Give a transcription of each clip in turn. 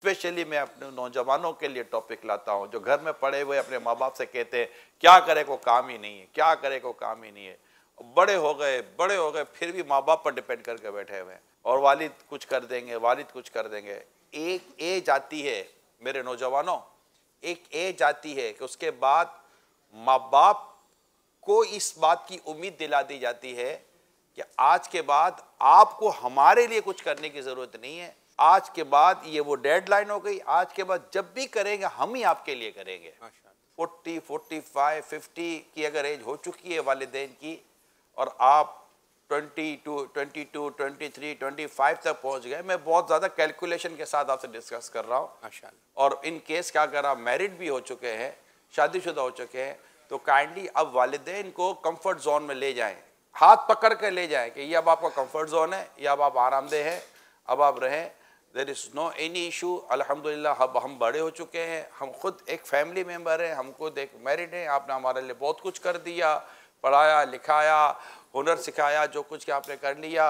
specially मैं अपने नौजवानों के लिए टॉपिक लाता हूँ जो घर में पड़े हुए अपने माँ बाप से कहते हैं क्या करे को काम ही नहीं है क्या करे को काम ही नहीं है बड़े हो गए बड़े हो गए फिर भी माँ बाप पर डिपेंड करके बैठे हुए हैं और वालिद कुछ कर देंगे वालिद कुछ कर देंगे एक एज आती है मेरे नौजवानों एक एज आती है कि उसके बाद माँ बाप को इस बात की उम्मीद दिला दी जाती है कि आज के बाद आपको हमारे लिए कुछ करने की ज़रूरत नहीं है आज के बाद ये वो डेडलाइन हो गई आज के बाद जब भी करेंगे हम ही आपके लिए करेंगे फोर्टी फोर्टी फाइव फिफ्टी की अगर एज हो चुकी है वालदेन की और आप twenty two twenty two twenty three twenty five तक पहुंच गए मैं बहुत ज़्यादा कैलकुलेशन के साथ आपसे डिस्कस कर रहा हूँ और इन केस का अगर आप मैरिड भी हो चुके हैं शादीशुदा हो चुके हैं तो काइंडली अब वालदेन को कंफर्ट जोन में ले जाएं हाथ पकड़ कर ले जाएं कि ये अब आपका कम्फर्ट जोन है या अब आप आरामदेह हैं अब आप रहें there is no any issue अलहमदिल्ला अब हम बड़े हो चुके हैं हम खुद एक फैमिली मेम्बर हैं हम खुद एक मैरिड हैं आपने हमारे लिए बहुत कुछ कर दिया पढ़ाया लिखाया हुनर सिखाया जो कुछ क्या आपने कर लिया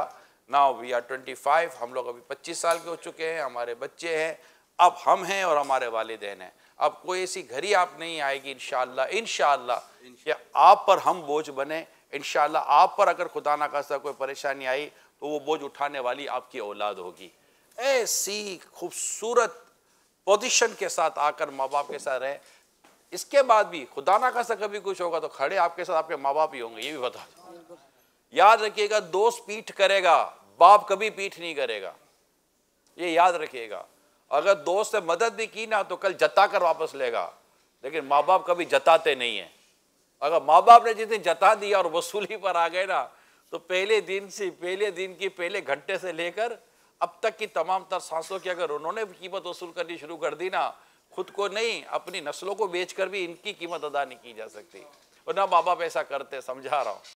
now we are twenty five हम लोग अभी पच्चीस साल के हो चुके हैं हमारे बच्चे हैं अब हम हैं और हमारे वालदेन हैं अब कोई ऐसी घड़ी आप नहीं आएगी इन शाह कि आप पर हम बोझ बने इन आप पर अगर खुदा ना खासा कोई परेशानी आई तो वो बोझ उठाने वाली आपकी औलाद होगी ऐसी खूबसूरत पोजीशन के साथ आकर माँ बाप के साथ रहें इसके बाद भी खुदा ना खासा कभी कुछ होगा तो खड़े आपके साथ आपके माँ बाप ही होंगे ये भी बता दो याद रखिएगा दोस्त पीठ करेगा बाप कभी पीठ नहीं करेगा ये याद रखिएगा अगर दोस्त ने मदद भी की ना तो कल जता कर वापस लेगा लेकिन माँ बाप कभी जताते नहीं हैं अगर माँ बाप ने जिस दिन जता दिया और वसूली पर आ गए ना तो पहले दिन से पहले दिन की पहले घंटे से लेकर अब तक की तमाम तर सांसों की अगर उन्होंने कीमत वसूल करनी शुरू कर दी ना खुद को नहीं अपनी नस्लों को बेच कर भी इनकी कीमत अदा नहीं की जा सकती और ना बाबा बाप ऐसा करते समझा रहा हूँ